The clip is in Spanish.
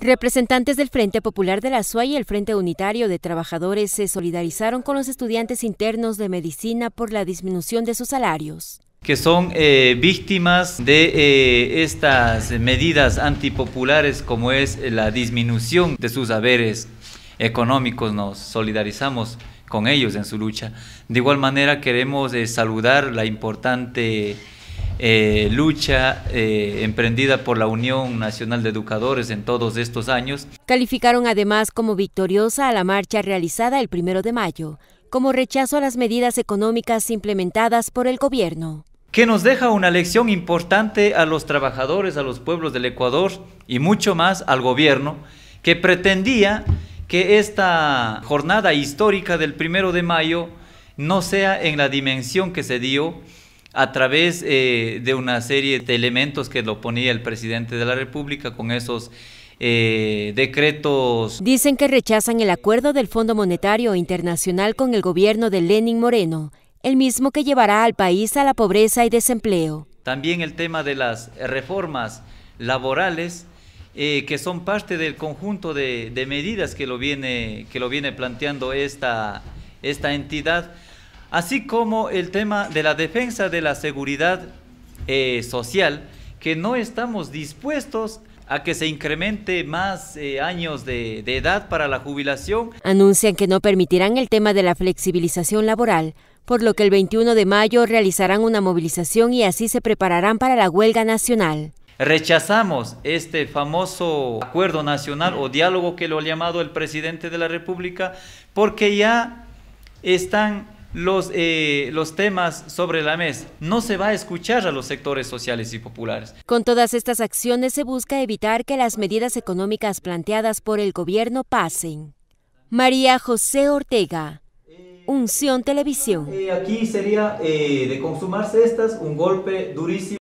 Representantes del Frente Popular de la SUA y el Frente Unitario de Trabajadores se solidarizaron con los estudiantes internos de medicina por la disminución de sus salarios que son eh, víctimas de eh, estas medidas antipopulares como es eh, la disminución de sus haberes económicos. Nos solidarizamos con ellos en su lucha. De igual manera queremos saludar la importante eh, lucha eh, emprendida por la Unión Nacional de Educadores en todos estos años. Calificaron además como victoriosa a la marcha realizada el primero de mayo, como rechazo a las medidas económicas implementadas por el gobierno que nos deja una lección importante a los trabajadores, a los pueblos del Ecuador y mucho más al gobierno, que pretendía que esta jornada histórica del primero de mayo no sea en la dimensión que se dio, a través eh, de una serie de elementos que lo ponía el presidente de la República con esos eh, decretos. Dicen que rechazan el acuerdo del Fondo Monetario Internacional con el gobierno de Lenin Moreno, el mismo que llevará al país a la pobreza y desempleo. También el tema de las reformas laborales, eh, que son parte del conjunto de, medidas que lo viene, que lo viene planteando esta, esta entidad así como el tema de la defensa de la seguridad eh, social, que no estamos dispuestos a que se incremente más eh, años de edad para la jubilación. Anuncian que no permitirán el tema de la flexibilización laboral, por lo que el 21 de mayo realizarán una movilización y así se prepararán para la huelga nacional. Rechazamos este famoso acuerdo nacional o diálogo que lo ha llamado el presidente de la República porque ya están los, eh, los temas sobre la mesa. No se va a escuchar a los sectores sociales y populares. Con todas estas acciones se busca evitar que las medidas económicas planteadas por el gobierno pasen. María José Ortega, Unción Televisión. Eh, aquí sería, eh, de consumarse estas, un golpe durísimo.